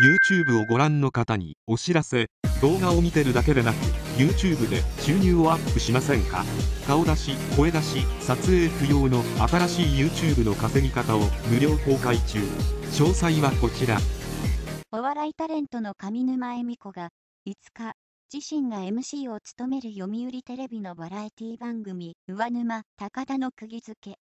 YouTube をご覧の方にお知らせ動画を見てるだけでなく YouTube で収入をアップしませんか顔出し声出し撮影不要の新しい YouTube の稼ぎ方を無料公開中詳細はこちらお笑いタレントの上沼恵美子が5日自身が MC を務める読売テレビのバラエティ番組「上沼高田の釘付け」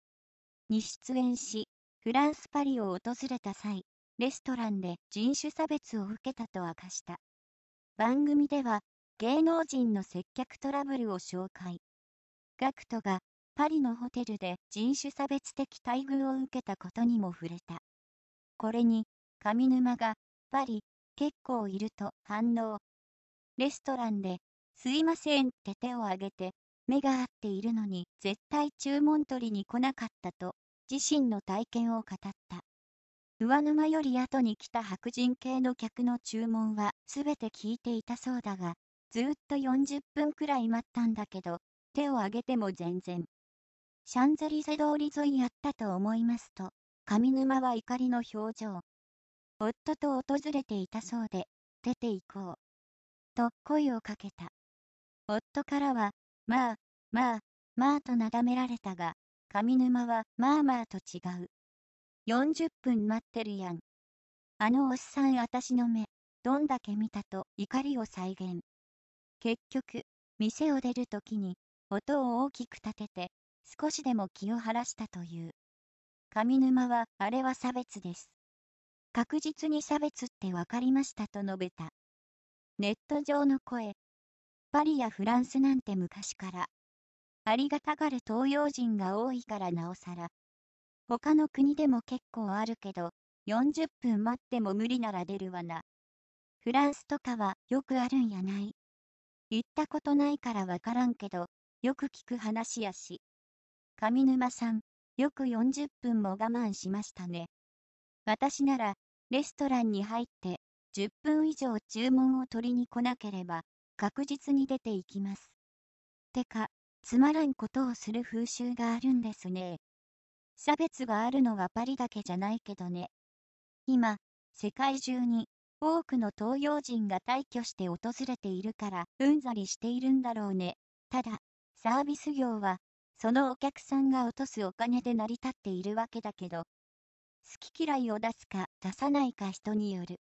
に出演しフランス・パリを訪れた際レストランで人種差別を受けたと明かした。番組では、芸能人の接客トラブルを紹介。gackt がパリのホテルで人種差別的待遇を受けたことにも触れた。これに、上沼が、パリ、結構いると反応。レストランで、すいませんって手を挙げて、目が合っているのに絶対注文取りに来なかったと、自身の体験を語った。上沼より後に来た白人系の客の注文は全て聞いていたそうだが、ずっと40分くらい待ったんだけど、手を挙げても全然。シャンゼリゼ通り沿いやったと思いますと、上沼は怒りの表情。夫と訪れていたそうで、出て行こう。と声をかけた。夫からは、まあ、まあ、まあとなだめられたが、上沼は、まあまあと違う。40分待ってるやん。あのおっさんあたしの目、どんだけ見たと怒りを再現。結局、店を出るときに、音を大きく立てて、少しでも気を晴らしたという。上沼は、あれは差別です。確実に差別ってわかりましたと述べた。ネット上の声。パリやフランスなんて昔から。ありがたがる東洋人が多いからなおさら、他の国でも結構あるけど、40分待っても無理なら出るわな。フランスとかはよくあるんやない。行ったことないからわからんけど、よく聞く話やし。上沼さん、よく40分も我慢しましたね。私なら、レストランに入って、10分以上注文を取りに来なければ、確実に出ていきます。てか、つまらんことをする風習があるんですね。差別があるのはパリだけじゃないけどね。今、世界中に多くの東洋人が退去して訪れているからうんざりしているんだろうね。ただ、サービス業は、そのお客さんが落とすお金で成り立っているわけだけど、好き嫌いを出すか出さないか人による。